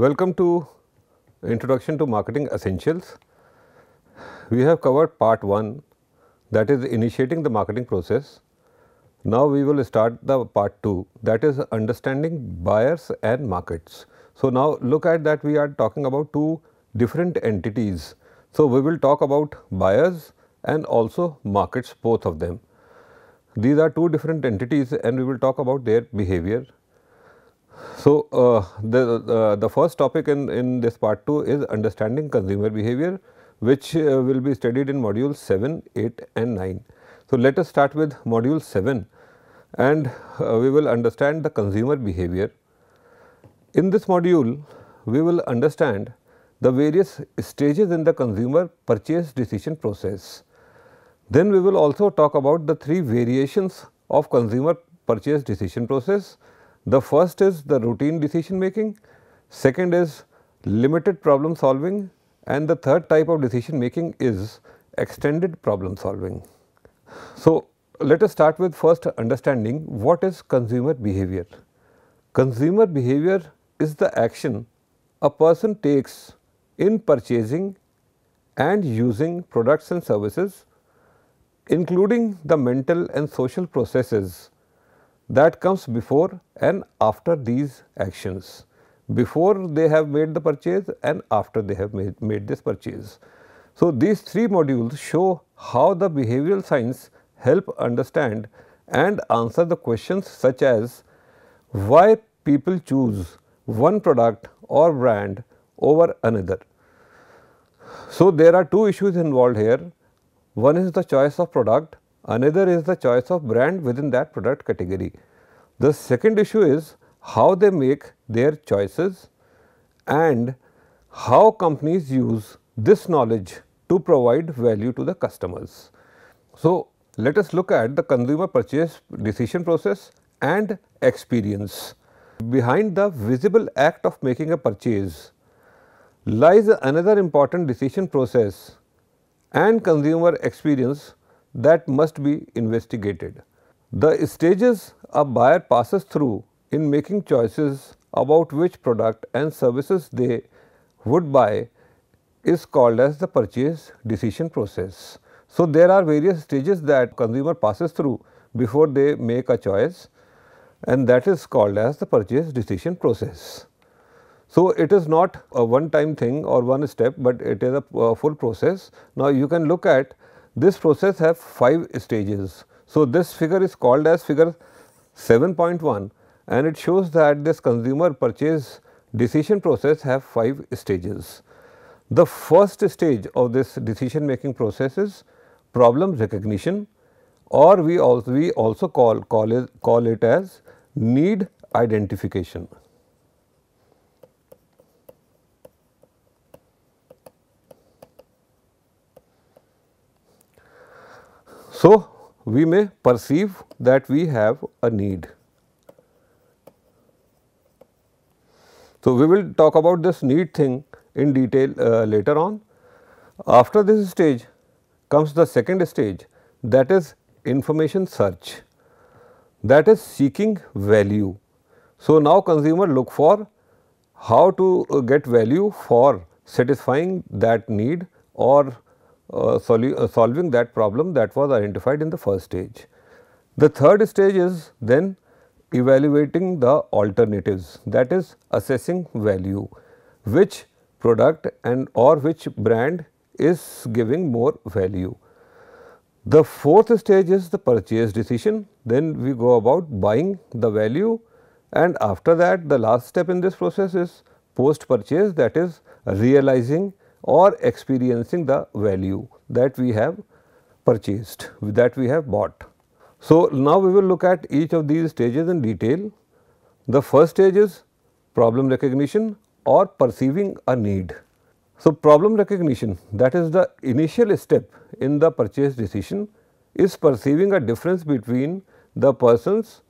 Welcome to Introduction to Marketing Essentials. We have covered part 1 that is initiating the marketing process. Now we will start the part 2 that is understanding buyers and markets. So now look at that we are talking about two different entities. So we will talk about buyers and also markets both of them. These are two different entities and we will talk about their behavior so, uh, the, uh, the first topic in, in this part 2 is understanding consumer behavior which uh, will be studied in module 7, 8 and 9. So, let us start with module 7 and uh, we will understand the consumer behavior. In this module, we will understand the various stages in the consumer purchase decision process. Then we will also talk about the three variations of consumer purchase decision process the first is the routine decision making, second is limited problem solving and the third type of decision making is extended problem solving. So, let us start with first understanding what is consumer behavior. Consumer behavior is the action a person takes in purchasing and using products and services including the mental and social processes that comes before and after these actions, before they have made the purchase and after they have made, made this purchase. So, these three modules show how the behavioral science help understand and answer the questions such as why people choose one product or brand over another. So, there are two issues involved here. One is the choice of product Another is the choice of brand within that product category. The second issue is how they make their choices and how companies use this knowledge to provide value to the customers. So, let us look at the consumer purchase decision process and experience. Behind the visible act of making a purchase lies another important decision process and consumer experience that must be investigated. The stages a buyer passes through in making choices about which product and services they would buy is called as the purchase decision process. So, there are various stages that consumer passes through before they make a choice and that is called as the purchase decision process. So, it is not a one time thing or one step, but it is a, a full process. Now, you can look at this process have 5 stages. So, this figure is called as figure 7.1 and it shows that this consumer purchase decision process have 5 stages. The first stage of this decision making process is problem recognition or we also, we also call, call, it, call it as need identification. So, we may perceive that we have a need. So, we will talk about this need thing in detail uh, later on. After this stage comes the second stage that is information search that is seeking value. So, now consumer look for how to uh, get value for satisfying that need or uh, uh, solving that problem that was identified in the first stage. The third stage is then evaluating the alternatives that is assessing value which product and or which brand is giving more value. The fourth stage is the purchase decision then we go about buying the value and after that the last step in this process is post purchase that is realizing or experiencing the value that we have purchased that we have bought. So, now we will look at each of these stages in detail. The first stage is problem recognition or perceiving a need. So, problem recognition that is the initial step in the purchase decision is perceiving a difference between the person's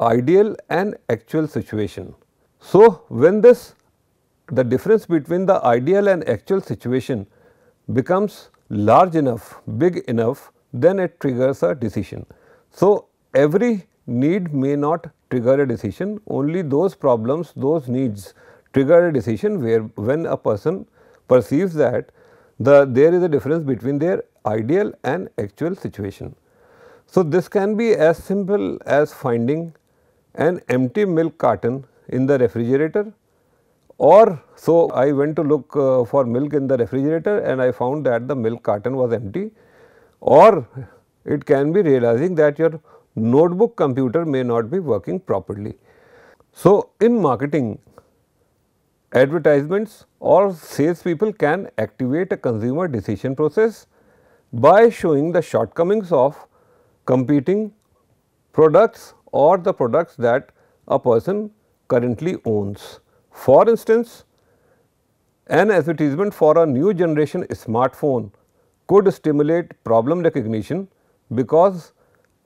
ideal and actual situation. So, when this the difference between the ideal and actual situation becomes large enough, big enough, then it triggers a decision. So, every need may not trigger a decision, only those problems, those needs trigger a decision where when a person perceives that the there is a difference between their ideal and actual situation. So, this can be as simple as finding an empty milk carton in the refrigerator or so I went to look uh, for milk in the refrigerator and I found that the milk carton was empty or it can be realizing that your notebook computer may not be working properly. So, in marketing advertisements or salespeople can activate a consumer decision process by showing the shortcomings of competing products or the products that a person currently owns. For instance, an advertisement for a new generation smartphone could stimulate problem recognition because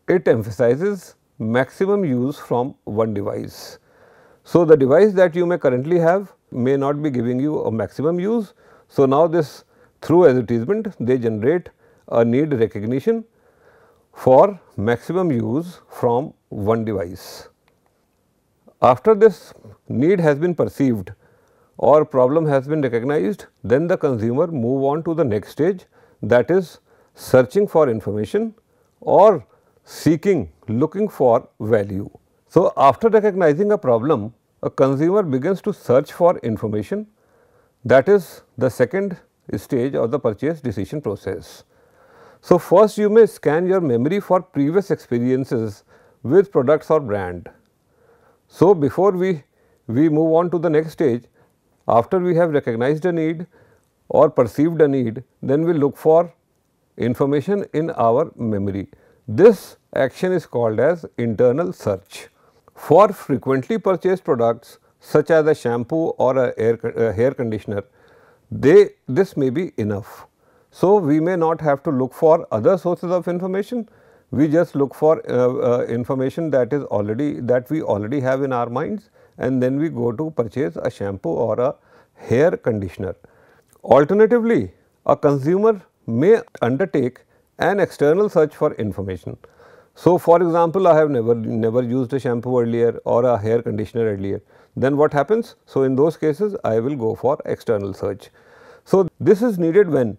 it emphasizes maximum use from one device. So, the device that you may currently have may not be giving you a maximum use. So, now this through advertisement they generate a need recognition for maximum use from one device. After this need has been perceived or problem has been recognized, then the consumer move on to the next stage that is searching for information or seeking looking for value. So, after recognizing a problem, a consumer begins to search for information that is the second stage of the purchase decision process. So, first you may scan your memory for previous experiences with products or brand. So, before we, we move on to the next stage, after we have recognized a need or perceived a need, then we look for information in our memory. This action is called as internal search. For frequently purchased products such as a shampoo or a, air, a hair conditioner, they this may be enough. So, we may not have to look for other sources of information, we just look for uh, uh, information that is already that we already have in our minds and then we go to purchase a shampoo or a hair conditioner. Alternatively, a consumer may undertake an external search for information. So, for example, I have never never used a shampoo earlier or a hair conditioner earlier. Then what happens? So, in those cases, I will go for external search. So, this is needed when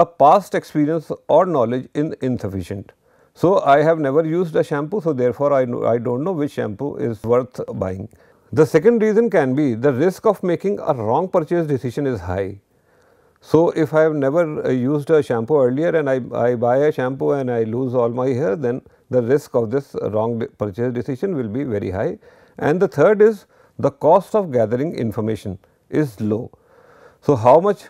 the past experience or knowledge is insufficient. So, I have never used a shampoo. So, therefore, I, know, I do not know which shampoo is worth buying. The second reason can be the risk of making a wrong purchase decision is high. So, if I have never uh, used a shampoo earlier and I, I buy a shampoo and I lose all my hair, then the risk of this wrong purchase decision will be very high. And the third is the cost of gathering information is low. So, how much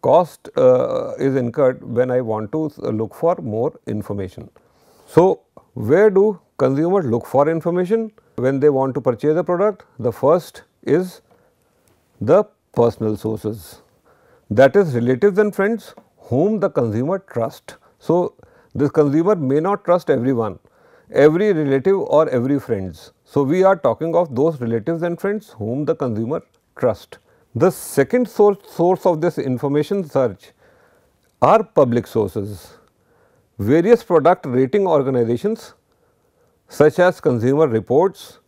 cost uh, is incurred when I want to look for more information. So, where do consumers look for information when they want to purchase a product? The first is the personal sources that is relatives and friends whom the consumer trusts. So, this consumer may not trust everyone, every relative or every friends. So, we are talking of those relatives and friends whom the consumer trusts. The second source, source of this information search are public sources various product rating organizations such as consumer reports,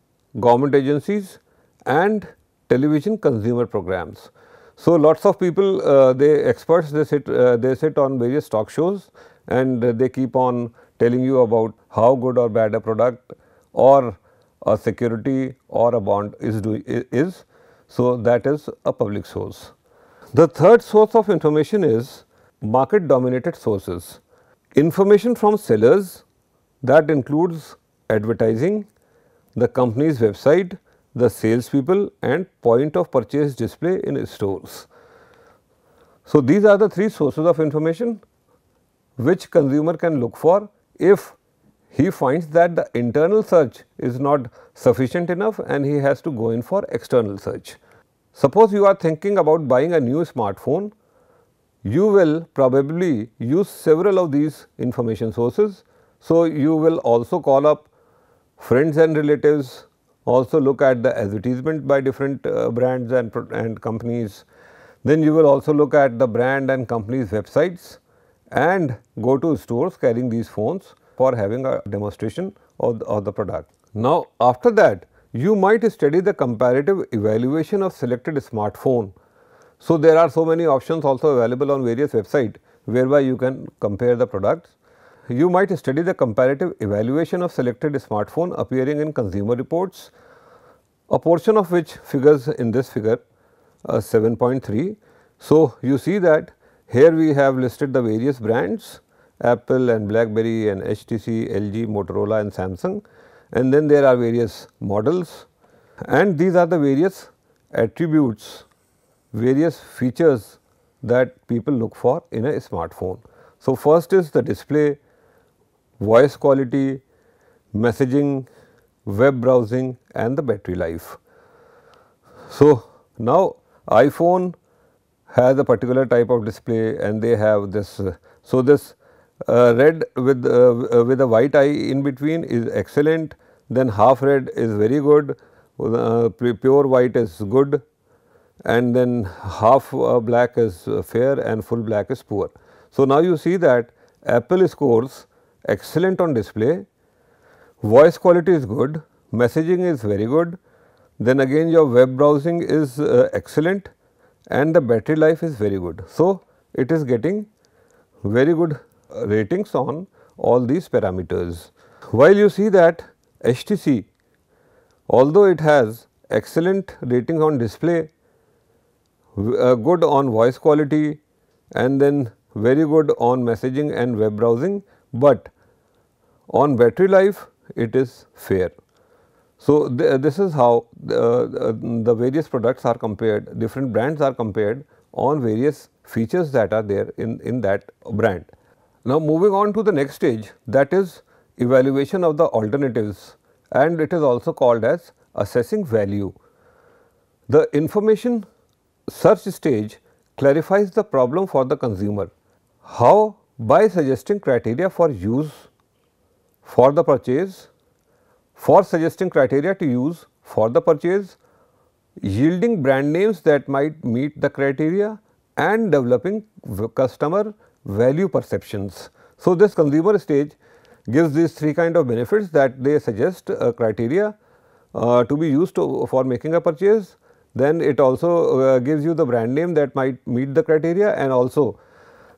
government agencies and television consumer programs. So, lots of people uh, they experts they sit uh, they sit on various talk shows and uh, they keep on telling you about how good or bad a product or a security or a bond is do is. So, that is a public source. The third source of information is market dominated sources. Information from sellers that includes advertising, the company's website, the salespeople and point of purchase display in stores. So, these are the three sources of information which consumer can look for if he finds that the internal search is not sufficient enough and he has to go in for external search. Suppose you are thinking about buying a new smartphone you will probably use several of these information sources. So, you will also call up friends and relatives, also look at the advertisement by different uh, brands and, and companies. Then you will also look at the brand and company's websites and go to stores carrying these phones for having a demonstration of the, of the product. Now, after that you might study the comparative evaluation of selected smartphone so, there are so many options also available on various website whereby you can compare the products. You might study the comparative evaluation of selected smartphone appearing in consumer reports, a portion of which figures in this figure uh, 7.3. So, you see that here we have listed the various brands Apple and Blackberry and HTC, LG, Motorola and Samsung and then there are various models and these are the various attributes various features that people look for in a smartphone. So, first is the display, voice quality, messaging, web browsing and the battery life. So, now iPhone has a particular type of display and they have this. So, this uh, red with, uh, with a white eye in between is excellent, then half red is very good, uh, pure white is good, and then half black is fair and full black is poor. So, now you see that Apple scores excellent on display, voice quality is good, messaging is very good, then again your web browsing is uh, excellent and the battery life is very good. So, it is getting very good ratings on all these parameters. While you see that HTC although it has excellent rating on display uh, good on voice quality and then very good on messaging and web browsing, but on battery life it is fair. So, th this is how the, uh, uh, the various products are compared, different brands are compared on various features that are there in, in that brand. Now, moving on to the next stage that is evaluation of the alternatives and it is also called as assessing value. The information search stage clarifies the problem for the consumer. How? By suggesting criteria for use for the purchase, for suggesting criteria to use for the purchase, yielding brand names that might meet the criteria and developing customer value perceptions. So, this consumer stage gives these three kind of benefits that they suggest uh, criteria uh, to be used to, for making a purchase, then it also uh, gives you the brand name that might meet the criteria and also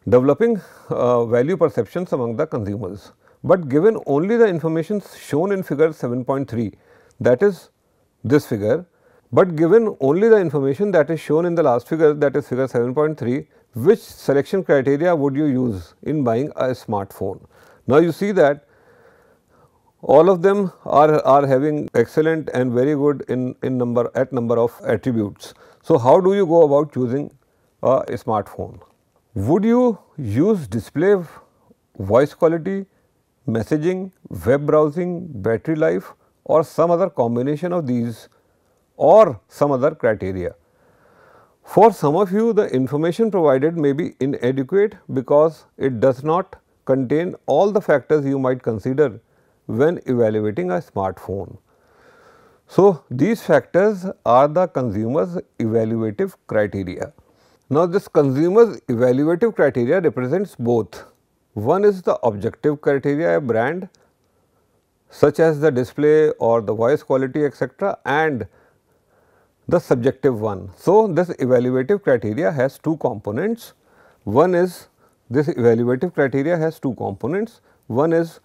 developing uh, value perceptions among the consumers. But given only the information shown in figure 7.3 that is this figure, but given only the information that is shown in the last figure that is figure 7.3, which selection criteria would you use in buying a smartphone? Now, you see that all of them are, are having excellent and very good in, in number at number of attributes. So, how do you go about choosing a smartphone? Would you use display, voice quality, messaging, web browsing, battery life or some other combination of these or some other criteria? For some of you, the information provided may be inadequate because it does not contain all the factors you might consider when evaluating a smartphone. So, these factors are the consumer's evaluative criteria. Now, this consumer's evaluative criteria represents both. One is the objective criteria a brand such as the display or the voice quality etc. and the subjective one. So, this evaluative criteria has two components. One is this evaluative criteria has two components. One is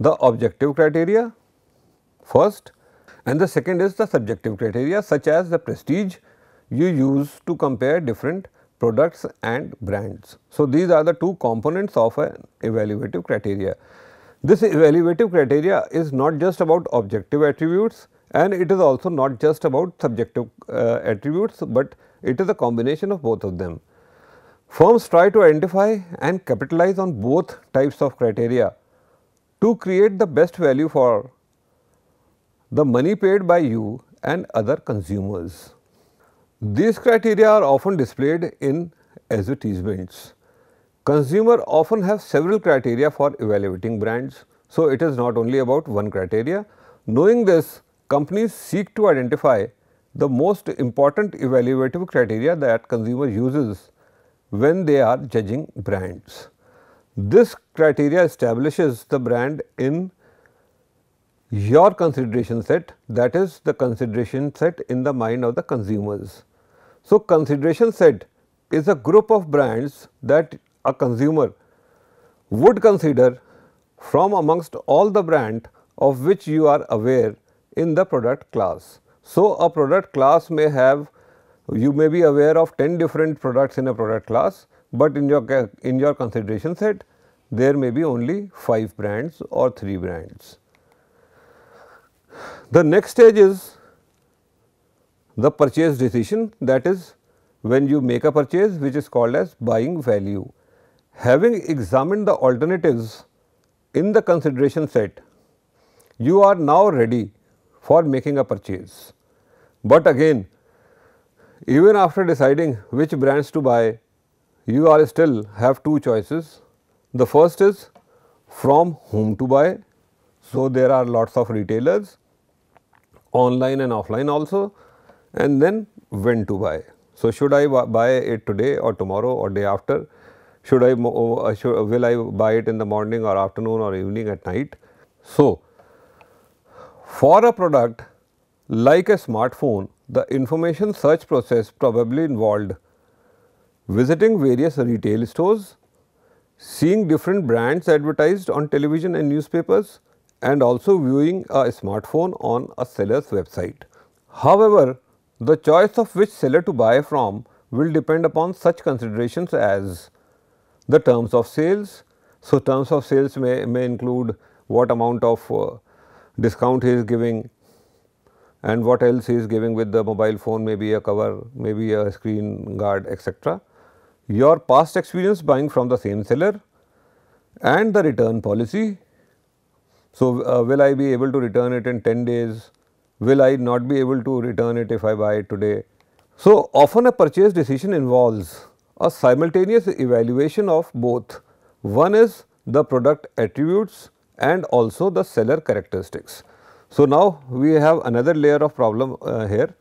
the objective criteria first and the second is the subjective criteria such as the prestige you use to compare different products and brands. So, these are the two components of an evaluative criteria. This evaluative criteria is not just about objective attributes and it is also not just about subjective uh, attributes, but it is a combination of both of them. Firms try to identify and capitalize on both types of criteria to create the best value for the money paid by you and other consumers. These criteria are often displayed in advertisements. Consumer often have several criteria for evaluating brands. So, it is not only about one criteria. Knowing this, companies seek to identify the most important evaluative criteria that consumer uses when they are judging brands. This criteria establishes the brand in your consideration set that is the consideration set in the mind of the consumers. So, consideration set is a group of brands that a consumer would consider from amongst all the brand of which you are aware in the product class. So, a product class may have you may be aware of 10 different products in a product class but in your, in your consideration set there may be only 5 brands or 3 brands. The next stage is the purchase decision that is when you make a purchase which is called as buying value. Having examined the alternatives in the consideration set, you are now ready for making a purchase. But again, even after deciding which brands to buy, you are still have two choices. The first is from whom to buy. So, there are lots of retailers online and offline also and then when to buy. So, should I buy it today or tomorrow or day after? Should I, uh, uh, will I buy it in the morning or afternoon or evening at night? So, for a product like a smartphone, the information search process probably involved visiting various retail stores, seeing different brands advertised on television and newspapers, and also viewing a smartphone on a seller's website. However, the choice of which seller to buy from will depend upon such considerations as the terms of sales. So, terms of sales may, may include what amount of uh, discount he is giving and what else he is giving with the mobile phone, maybe a cover, maybe a screen guard, etc your past experience buying from the same seller and the return policy. So, uh, will I be able to return it in 10 days? Will I not be able to return it if I buy it today? So, often a purchase decision involves a simultaneous evaluation of both. One is the product attributes and also the seller characteristics. So, now we have another layer of problem uh, here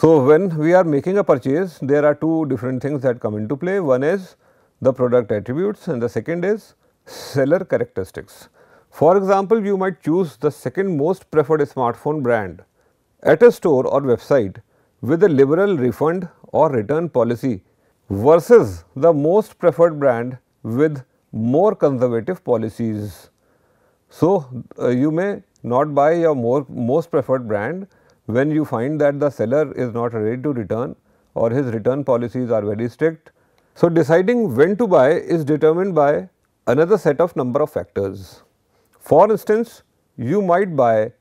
so, when we are making a purchase, there are two different things that come into play. One is the product attributes and the second is seller characteristics. For example, you might choose the second most preferred smartphone brand at a store or website with a liberal refund or return policy versus the most preferred brand with more conservative policies. So, uh, you may not buy your more, most preferred brand when you find that the seller is not ready to return or his return policies are very strict. So, deciding when to buy is determined by another set of number of factors. For instance, you might buy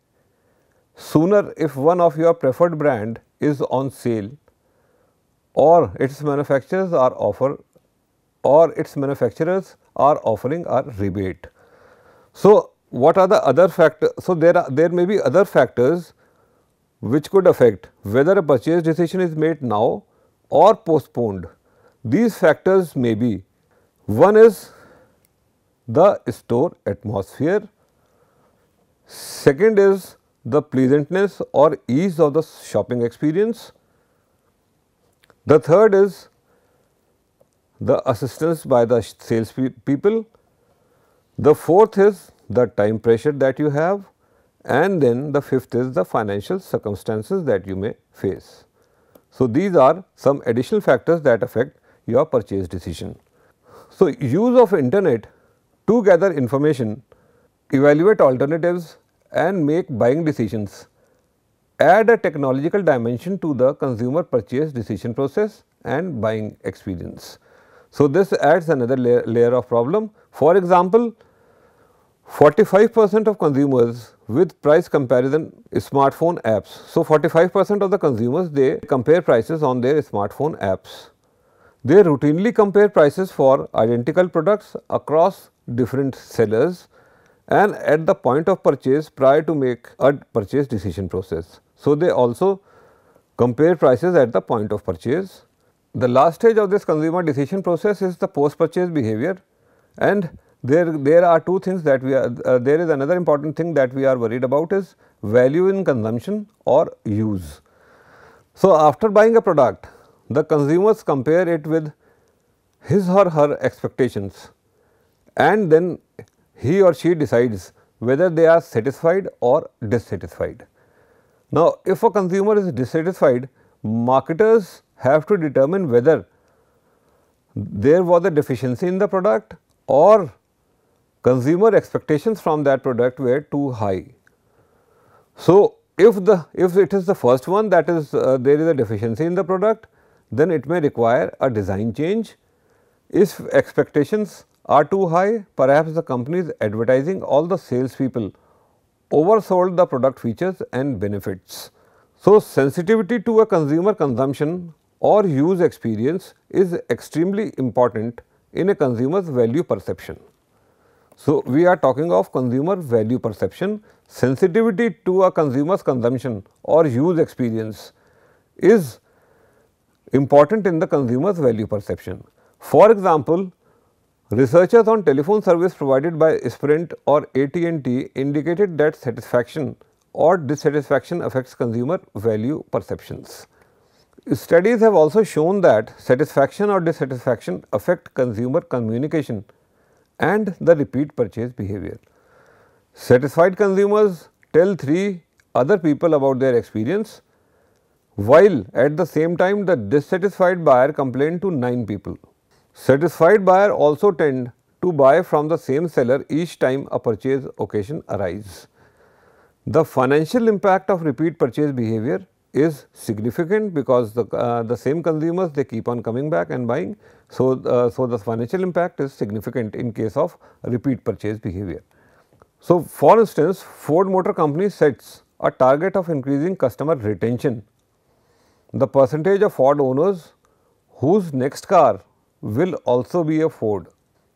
sooner if one of your preferred brand is on sale or its manufacturers are offer or its manufacturers are offering a rebate. So, what are the other factors? So, there are there may be other factors which could affect whether a purchase decision is made now or postponed. These factors may be one is the store atmosphere, second is the pleasantness or ease of the shopping experience, the third is the assistance by the sales people, the fourth is the time pressure that you have, and then the fifth is the financial circumstances that you may face. So, these are some additional factors that affect your purchase decision. So, use of internet to gather information, evaluate alternatives and make buying decisions. Add a technological dimension to the consumer purchase decision process and buying experience. So, this adds another layer, layer of problem. For example, 45 percent of consumers with price comparison smartphone apps. So, 45 percent of the consumers they compare prices on their smartphone apps. They routinely compare prices for identical products across different sellers and at the point of purchase prior to make a purchase decision process. So, they also compare prices at the point of purchase. The last stage of this consumer decision process is the post purchase behavior and there there are two things that we are uh, there is another important thing that we are worried about is value in consumption or use. So, after buying a product the consumers compare it with his or her expectations and then he or she decides whether they are satisfied or dissatisfied. Now, if a consumer is dissatisfied marketers have to determine whether there was a deficiency in the product or consumer expectations from that product were too high. So, if the if it is the first one that is uh, there is a deficiency in the product then it may require a design change. If expectations are too high perhaps the company is advertising all the salespeople oversold the product features and benefits. So, sensitivity to a consumer consumption or use experience is extremely important in a consumer's value perception. So, we are talking of consumer value perception, sensitivity to a consumer's consumption or use experience is important in the consumer's value perception. For example, researchers on telephone service provided by Sprint or AT&T indicated that satisfaction or dissatisfaction affects consumer value perceptions. Studies have also shown that satisfaction or dissatisfaction affect consumer communication and the repeat purchase behavior. Satisfied consumers tell three other people about their experience, while at the same time the dissatisfied buyer complained to 9 people. Satisfied buyer also tend to buy from the same seller each time a purchase occasion arises. The financial impact of repeat purchase behavior is significant because the, uh, the same consumers they keep on coming back and buying. So, uh, so the financial impact is significant in case of repeat purchase behavior. So, for instance Ford Motor Company sets a target of increasing customer retention. The percentage of Ford owners whose next car will also be a Ford.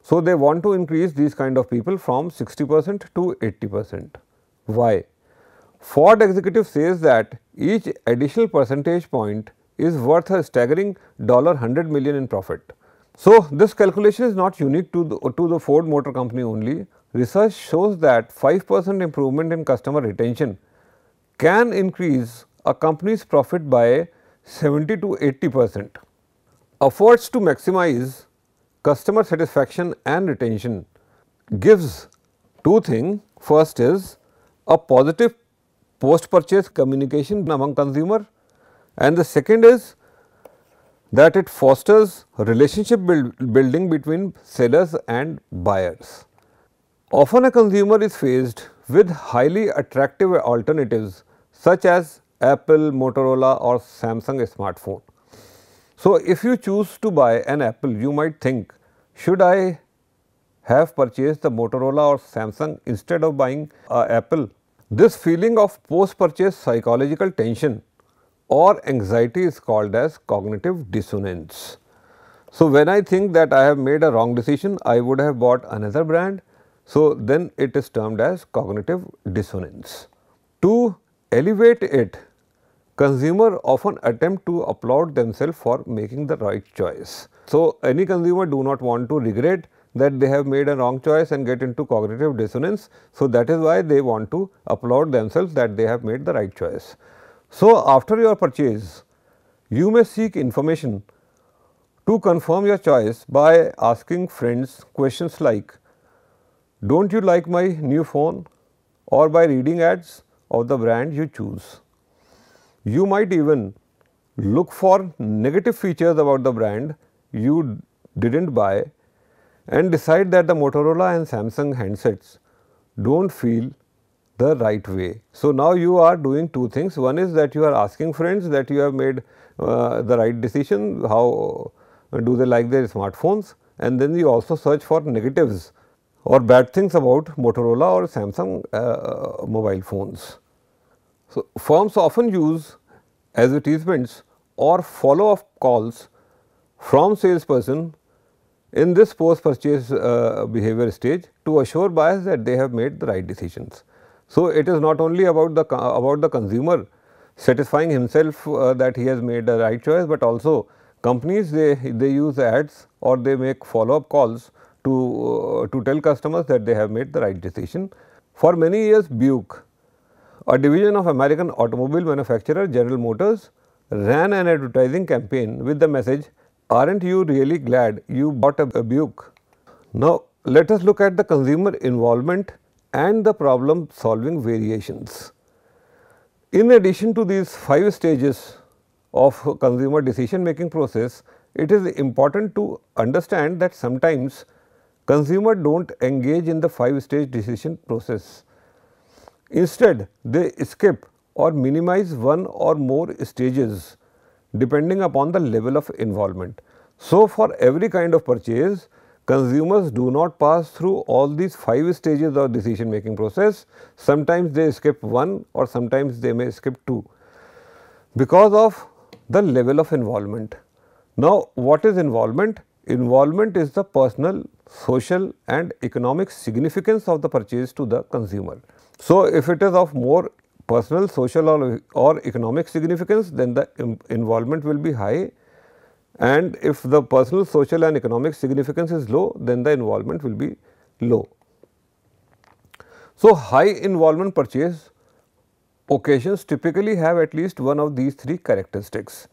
So, they want to increase these kind of people from 60 percent to 80 percent. Why? Ford executive says that each additional percentage point is worth a staggering $100 million in profit. So, this calculation is not unique to the, to the Ford Motor Company only. Research shows that 5 percent improvement in customer retention can increase a company's profit by 70 to 80 percent. Efforts to maximize customer satisfaction and retention gives two things. First is a positive post purchase communication among consumer and the second is that it fosters relationship build building between sellers and buyers. Often a consumer is faced with highly attractive alternatives such as Apple, Motorola or Samsung smartphone. So, if you choose to buy an Apple, you might think, should I have purchased the Motorola or Samsung instead of buying a uh, Apple this feeling of post purchase psychological tension or anxiety is called as cognitive dissonance. So, when I think that I have made a wrong decision, I would have bought another brand. So, then it is termed as cognitive dissonance. To elevate it, consumer often attempt to applaud themselves for making the right choice. So, any consumer do not want to regret that they have made a wrong choice and get into cognitive dissonance. So, that is why they want to applaud themselves that they have made the right choice. So, after your purchase, you may seek information to confirm your choice by asking friends questions like, don't you like my new phone or by reading ads of the brand you choose. You might even look for negative features about the brand you did not buy and decide that the Motorola and Samsung handsets do not feel the right way. So, now you are doing two things. One is that you are asking friends that you have made uh, the right decision, how do they like their smartphones and then you also search for negatives or bad things about Motorola or Samsung uh, uh mobile phones. So, firms often use advertisements or follow up calls from salesperson in this post purchase uh, behavior stage to assure buyers that they have made the right decisions. So, it is not only about the about the consumer satisfying himself uh, that he has made the right choice, but also companies they, they use ads or they make follow up calls to, uh, to tell customers that they have made the right decision. For many years Buick, a division of American automobile manufacturer General Motors ran an advertising campaign with the message aren't you really glad you bought a, a Buick? Now, let us look at the consumer involvement and the problem solving variations. In addition to these five stages of consumer decision making process, it is important to understand that sometimes consumer do not engage in the five stage decision process. Instead, they skip or minimize one or more stages depending upon the level of involvement. So, for every kind of purchase, consumers do not pass through all these 5 stages of decision making process. Sometimes they skip one or sometimes they may skip two because of the level of involvement. Now, what is involvement? Involvement is the personal, social and economic significance of the purchase to the consumer. So, if it is of more personal, social or, or economic significance, then the involvement will be high and if the personal, social and economic significance is low, then the involvement will be low. So, high involvement purchase occasions typically have at least one of these three characteristics.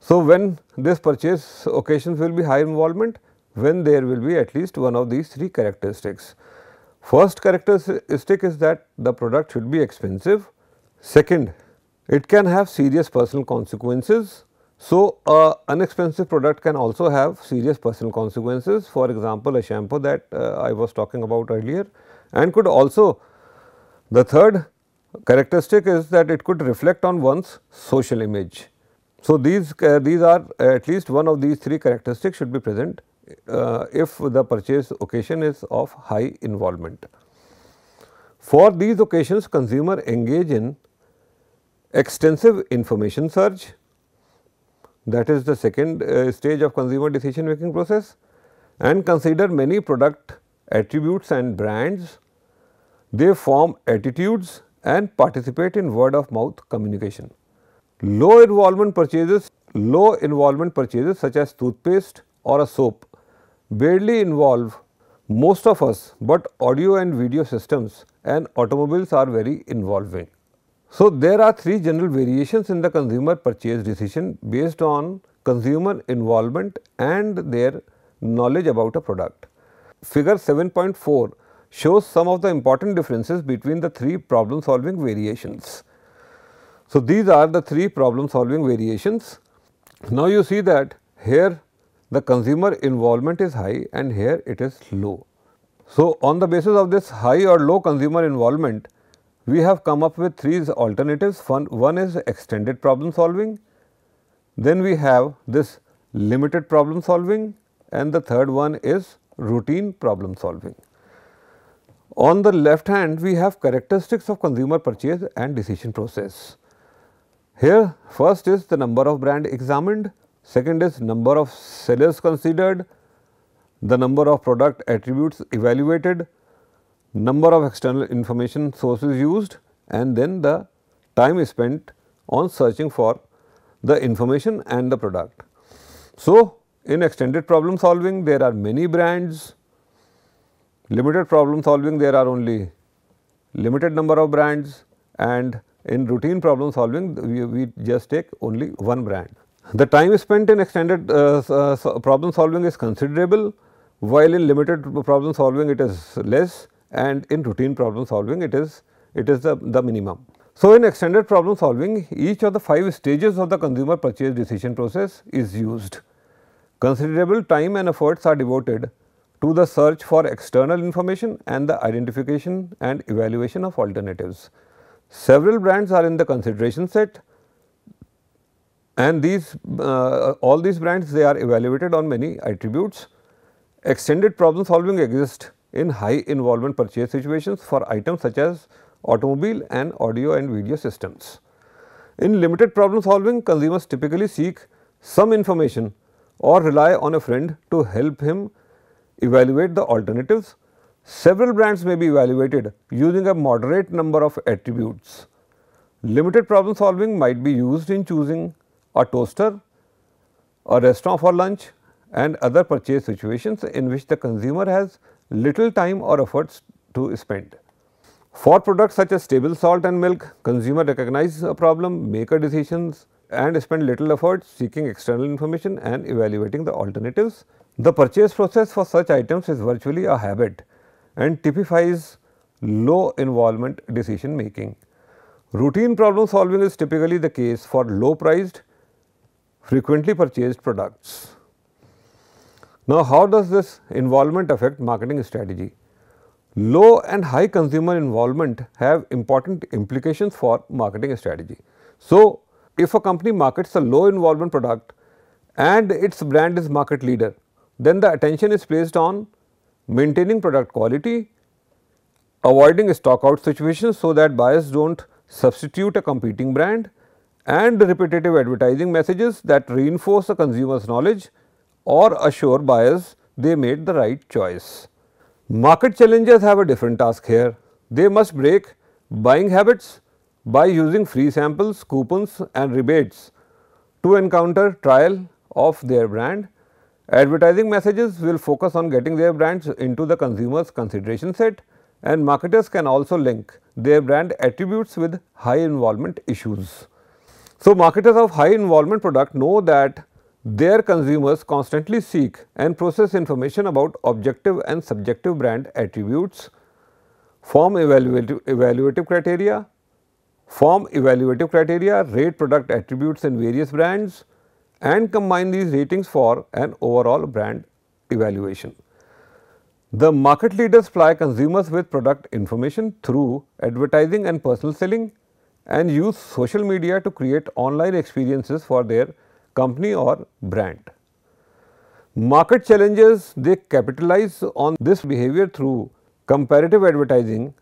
So, when this purchase occasions will be high involvement, when there will be at least one of these three characteristics. First characteristic is that the product should be expensive. Second, it can have serious personal consequences. So, an inexpensive product can also have serious personal consequences. For example, a shampoo that uh, I was talking about earlier and could also the third characteristic is that it could reflect on one's social image. So, these uh, these are at least one of these three characteristics should be present uh, if the purchase occasion is of high involvement. For these occasions consumer engage in extensive information search that is the second uh, stage of consumer decision making process and consider many product attributes and brands. They form attitudes and participate in word of mouth communication. Low involvement purchases, low involvement purchases such as toothpaste or a soap barely involve most of us, but audio and video systems and automobiles are very involving. So, there are three general variations in the consumer purchase decision based on consumer involvement and their knowledge about a product. Figure 7.4 shows some of the important differences between the three problem solving variations. So, these are the three problem solving variations. Now, you see that here the consumer involvement is high and here it is low. So, on the basis of this high or low consumer involvement, we have come up with three alternatives. One is extended problem solving, then we have this limited problem solving and the third one is routine problem solving. On the left hand, we have characteristics of consumer purchase and decision process. Here first is the number of brand examined, Second is number of sellers considered, the number of product attributes evaluated, number of external information sources used and then the time spent on searching for the information and the product. So, in extended problem solving there are many brands, limited problem solving there are only limited number of brands and in routine problem solving we, we just take only one brand. The time spent in extended uh, uh problem solving is considerable, while in limited problem solving it is less and in routine problem solving it is it is the, the minimum. So, in extended problem solving each of the 5 stages of the consumer purchase decision process is used. Considerable time and efforts are devoted to the search for external information and the identification and evaluation of alternatives. Several brands are in the consideration set and these uh, all these brands they are evaluated on many attributes. Extended problem solving exists in high involvement purchase situations for items such as automobile and audio and video systems. In limited problem solving consumers typically seek some information or rely on a friend to help him evaluate the alternatives. Several brands may be evaluated using a moderate number of attributes. Limited problem solving might be used in choosing a toaster, a restaurant for lunch and other purchase situations in which the consumer has little time or efforts to spend. For products such as table salt and milk, consumer recognizes a problem, a decisions and spend little effort seeking external information and evaluating the alternatives. The purchase process for such items is virtually a habit and typifies low involvement decision making. Routine problem solving is typically the case for low priced frequently purchased products. Now, how does this involvement affect marketing strategy? Low and high consumer involvement have important implications for marketing strategy. So, if a company markets a low involvement product and its brand is market leader, then the attention is placed on maintaining product quality, avoiding stockout situations so that buyers do not substitute a competing brand and repetitive advertising messages that reinforce the consumer's knowledge or assure buyers they made the right choice. Market challengers have a different task here. They must break buying habits by using free samples, coupons and rebates to encounter trial of their brand. Advertising messages will focus on getting their brands into the consumer's consideration set and marketers can also link their brand attributes with high involvement issues. So, marketers of high involvement product know that their consumers constantly seek and process information about objective and subjective brand attributes, form evaluative, evaluative criteria, form evaluative criteria, rate product attributes in various brands and combine these ratings for an overall brand evaluation. The market leaders supply consumers with product information through advertising and personal selling and use social media to create online experiences for their company or brand. Market challenges they capitalize on this behavior through comparative advertising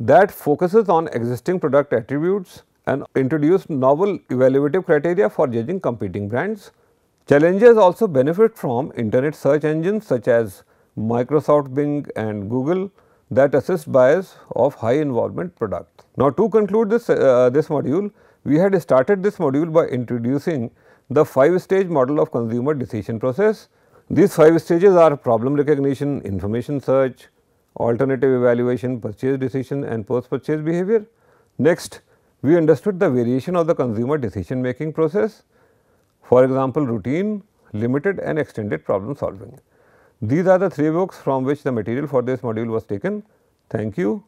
that focuses on existing product attributes and introduce novel evaluative criteria for judging competing brands. Challenges also benefit from internet search engines such as Microsoft Bing and Google that assist buyers of high involvement product. Now, to conclude this, uh, this module, we had started this module by introducing the 5 stage model of consumer decision process. These 5 stages are problem recognition, information search, alternative evaluation, purchase decision and post purchase behavior. Next, we understood the variation of the consumer decision making process, for example, routine, limited and extended problem solving. These are the three books from which the material for this module was taken. Thank you.